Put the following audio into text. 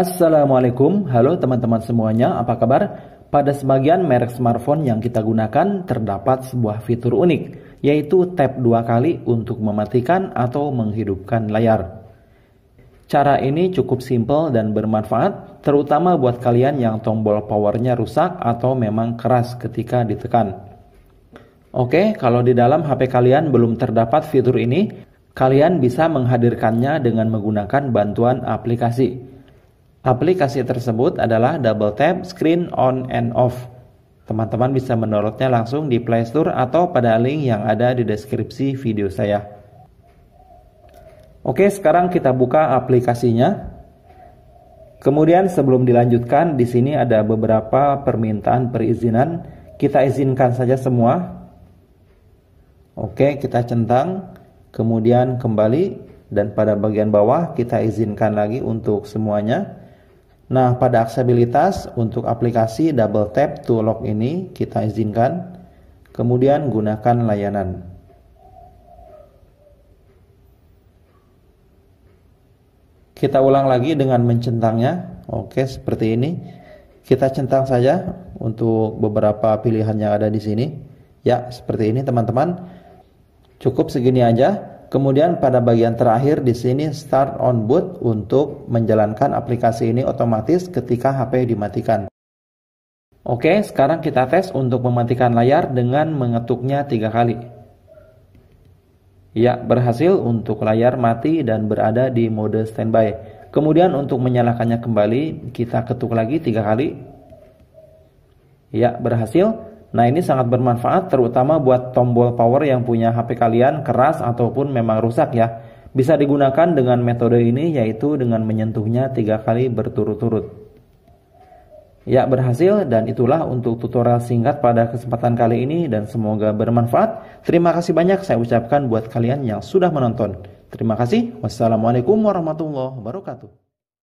Assalamualaikum, halo teman-teman semuanya, apa kabar? Pada sebagian merek smartphone yang kita gunakan terdapat sebuah fitur unik, yaitu tap dua kali untuk mematikan atau menghidupkan layar. Cara ini cukup simple dan bermanfaat, terutama buat kalian yang tombol powernya rusak atau memang keras ketika ditekan. Oke, kalau di dalam HP kalian belum terdapat fitur ini, kalian bisa menghadirkannya dengan menggunakan bantuan aplikasi. Aplikasi tersebut adalah Double Tap Screen On and Off. Teman-teman bisa menurutnya langsung di Play Store atau pada link yang ada di deskripsi video saya. Oke, sekarang kita buka aplikasinya. Kemudian sebelum dilanjutkan, di sini ada beberapa permintaan perizinan. Kita izinkan saja semua. Oke, kita centang, kemudian kembali dan pada bagian bawah kita izinkan lagi untuk semuanya. Nah, pada aksesibilitas untuk aplikasi double tap to lock ini kita izinkan. Kemudian gunakan layanan. Kita ulang lagi dengan mencentangnya. Oke, seperti ini. Kita centang saja untuk beberapa pilihan yang ada di sini. Ya, seperti ini teman-teman. Cukup segini aja. Kemudian pada bagian terakhir di sini start on boot untuk menjalankan aplikasi ini otomatis ketika HP dimatikan. Oke, sekarang kita tes untuk mematikan layar dengan mengetuknya tiga kali. Ya, berhasil untuk layar mati dan berada di mode standby. Kemudian untuk menyalakannya kembali, kita ketuk lagi tiga kali. Ya, berhasil. Nah ini sangat bermanfaat terutama buat tombol power yang punya HP kalian keras ataupun memang rusak ya. Bisa digunakan dengan metode ini yaitu dengan menyentuhnya tiga kali berturut-turut. Ya berhasil dan itulah untuk tutorial singkat pada kesempatan kali ini dan semoga bermanfaat. Terima kasih banyak saya ucapkan buat kalian yang sudah menonton. Terima kasih. Wassalamualaikum warahmatullahi wabarakatuh.